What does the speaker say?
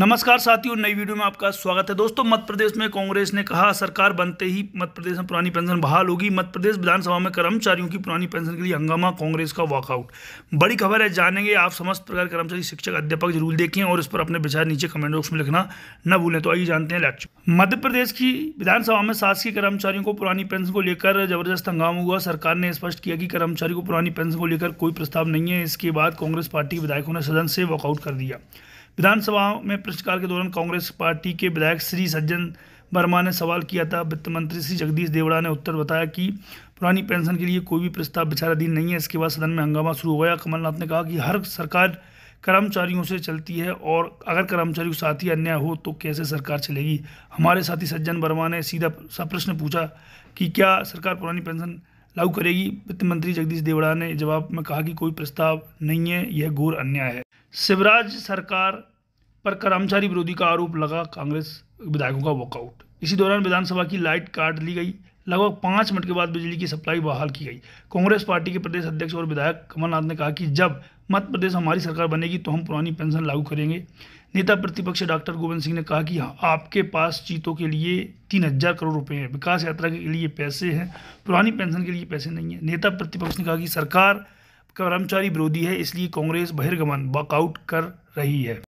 नमस्कार साथियों नई वीडियो में आपका स्वागत है दोस्तों मध्य प्रदेश में कांग्रेस ने कहा सरकार बनते ही मध्य प्रदेश में पुरानी पेंशन बहाल होगी मध्य प्रदेश विधानसभा में कर्मचारियों की पुरानी पेंशन के लिए हंगामा कांग्रेस का वॉकआउट बड़ी खबर है जानेंगे आप समस्त प्रकार कर्मचारी शिक्षक अध्यापक जरूर देखें और इस पर अपने विचार नीचे कमेंट बॉक्स में लिखना न भूलें तो आइए जानते हैं लेक्चर मध्य प्रदेश की विधानसभा में शासकीय कर्मचारियों को पुरानी पेंशन को लेकर जबरदस्त हंगामा हुआ सरकार ने स्पष्ट किया कि कर्मचारी को पुरानी पेंशन को लेकर कोई प्रस्ताव नहीं है इसके बाद कांग्रेस पार्टी विधायकों ने सदन से वॉकआउट कर दिया विधानसभा में प्रश्नकाल के दौरान कांग्रेस पार्टी के विधायक श्री सज्जन वर्मा ने सवाल किया था वित्त मंत्री श्री जगदीश देवड़ा ने उत्तर बताया कि पुरानी पेंशन के लिए कोई भी प्रस्ताव विचाराधीन नहीं है इसके बाद सदन में हंगामा शुरू हो गया कमलनाथ ने कहा कि हर सरकार कर्मचारियों से चलती है और अगर कर्मचारियों के साथ ही अन्याय हो तो कैसे सरकार चलेगी हमारे साथी सज्जन वर्मा ने सीधा सा प्रश्न पूछा कि क्या सरकार पुरानी पेंशन लागू करेगी वित्त मंत्री जगदीश देवड़ा ने जवाब में कहा कि कोई प्रस्ताव नहीं है यह घोर अन्याय है शिवराज सरकार पर कर्मचारी विरोधी का आरोप लगा कांग्रेस विधायकों का वॉकआउट इसी दौरान विधानसभा की लाइट काट ली गई लगभग पाँच मिनट के बाद बिजली की सप्लाई बहाल की गई कांग्रेस पार्टी के प्रदेश अध्यक्ष और विधायक कमलनाथ ने कहा कि जब मध्य प्रदेश हमारी सरकार बनेगी तो हम पुरानी पेंशन लागू करेंगे नेता प्रतिपक्ष डॉक्टर गोविंद सिंह ने कहा कि हाँ, आपके पास चीतों के लिए तीन हजार करोड़ रुपए हैं विकास यात्रा के लिए पैसे हैं पुरानी पेंशन के लिए पैसे नहीं है नेता प्रतिपक्ष ने कहा कि सरकार कर्मचारी विरोधी है इसलिए कांग्रेस बहिर्गमन वॉकआउट कर रही है